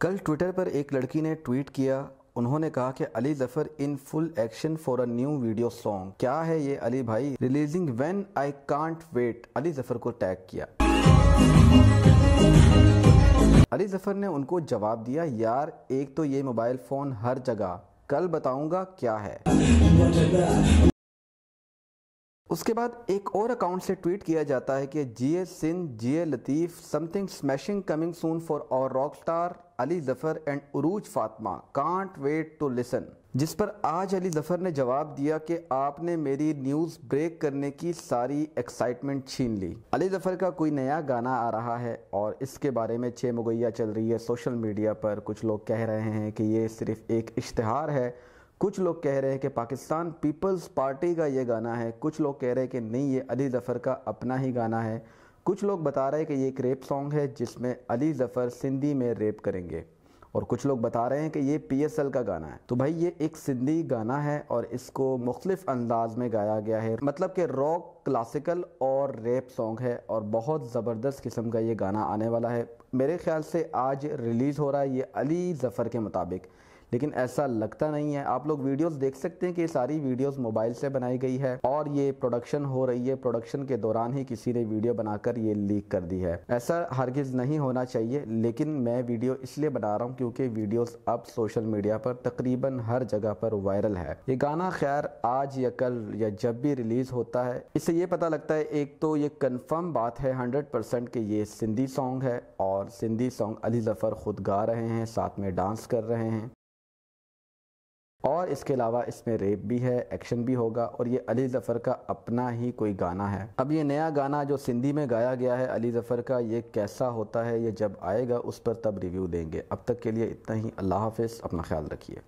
कल ट्विटर पर एक लड़की ने ट्वीट किया उन्होंने कहा कि Ali Zafar in full action for a new video song क्या है ये अली भाई releasing when I can't wait Ali Zafar को टैग किया अली जफर ने उनको जवाब दिया यार एक तो ये मोबाइल फोन हर जगह कल बताऊंगा क्या है उसके बाद एक और अकाउंट से ट्वीट किया जाता है कि जी ए सिंह जी लतीफ़ something smashing coming soon for और rock star Ali Zafar and Urooj Fatima can't wait to listen जिस पर आज अली जफर ने जवाब दिया कि आपने मेरी न्यूज़ ब्रेक करने की सारी एक्साइटमेंट छीन ली अली जफर का कोई नया गाना आ रहा है और इसके बारे में छः मुगैया चल रही है सोशल मीडिया पर कुछ लोग कह रहे हैं कि ये सिर्फ एक इश्तहार है कुछ लोग कह रहे हैं कि पाकिस्तान पीपल्स पार्टी का ये गाना है कुछ लोग कह रहे हैं कि नहीं ये अली ज़फ़र का अपना ही गाना है कुछ लोग बता रहे हैं कि ये एक रेप सॉन्ग है जिसमें अली ज़फ़र सिंधी में रेप करेंगे और कुछ लोग बता रहे हैं कि ये पी का गाना है तो भाई ये एक सिंधी गाना है और इसको मुख्तफ अंदाज में गाया गया है मतलब कि रॉक क्लासिकल और रेप सॉन्ग है और बहुत ज़बरदस्त किस्म का ये गाना आने वाला है मेरे ख्याल से आज रिलीज़ हो रहा है ये अली ज़फ़र के मुताबिक लेकिन ऐसा लगता नहीं है आप लोग वीडियोस देख सकते हैं कि सारी वीडियोस मोबाइल से बनाई गई है और ये प्रोडक्शन हो रही है प्रोडक्शन के दौरान ही किसी ने वीडियो बनाकर ये लीक कर दी है ऐसा हरगिज नहीं होना चाहिए लेकिन मैं वीडियो इसलिए बना रहा हूँ क्योंकि वीडियोस अब सोशल मीडिया पर तकरीबन हर जगह पर वायरल है ये गाना खैर आज या कल या जब भी रिलीज होता है इससे ये पता लगता है एक तो ये कन्फर्म बात है हंड्रेड परसेंट कि ये सिंधी सॉन्ग है और सिंधी सॉन्ग अली जफ़र खुद गा रहे हैं साथ में डांस कर रहे हैं और इसके अलावा इसमें रेप भी है एक्शन भी होगा और ये अली ज़फ़र का अपना ही कोई गाना है अब ये नया गाना जो सिंधी में गाया गया है अली ज़फ़र का ये कैसा होता है ये जब आएगा उस पर तब रिव्यू देंगे अब तक के लिए इतना ही अल्लाह हाफ़ अपना ख्याल रखिए